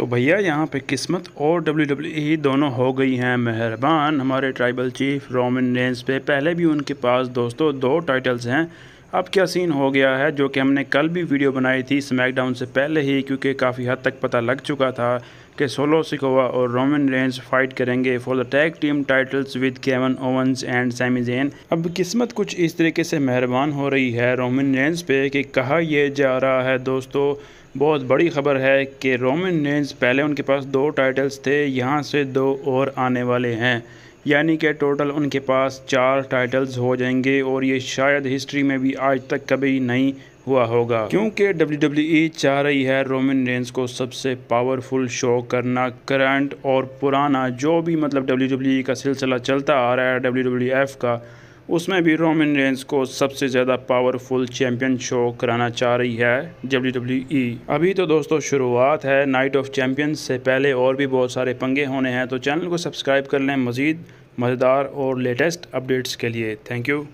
तो भैया यहाँ पे किस्मत और डब्ल्यू डब्ल्यू e दोनों हो गई हैं मेहरबान हमारे ट्राइबल चीफ रोमन रेंस पे पहले भी उनके पास दोस्तों दो टाइटल्स हैं अब क्या सीन हो गया है जो कि हमने कल भी वीडियो बनाई थी स्मैकडाउन से पहले ही क्योंकि काफ़ी हद तक पता लग चुका था कि सोलो सिकोवा और रोमन रेंज फाइट करेंगे for the tag team titles with Kevin Owens and Sami Zayn अब किस्मत कुछ इस तरीके से मेहरबान हो रही है रोमन रेंज पे कि कहा यह जा रहा है दोस्तों बहुत बड़ी खबर है कि रोमन रेंज पहले उनके पास दो टाइटल्स थे यहाँ से दो और आने वाले हैं यानी कि टोटल उनके पास चार टाइटल्स हो जाएंगे और ये शायद हिस्ट्री में भी आज तक कभी नहीं हुआ होगा क्योंकि डब्ल्यू डब्ल्यू e चाह रही है रोमन रेंस को सबसे पावरफुल शो करना करंट और पुराना जो भी मतलब डब्ल्यू e का सिलसिला चलता आ रहा है डब्ल्यू का उसमें भी रोमन रेंस को सबसे ज़्यादा पावरफुल चैम्पियन शो कराना चाह रही है डब्ल्यू डब्ल्यू ई अभी तो दोस्तों शुरुआत है नाइट ऑफ चैम्पियंस से पहले और भी बहुत सारे पंगे होने हैं तो चैनल को सब्सक्राइब कर लें मज़ीद मज़ेदार और लेटेस्ट अपडेट्स के लिए थैंक यू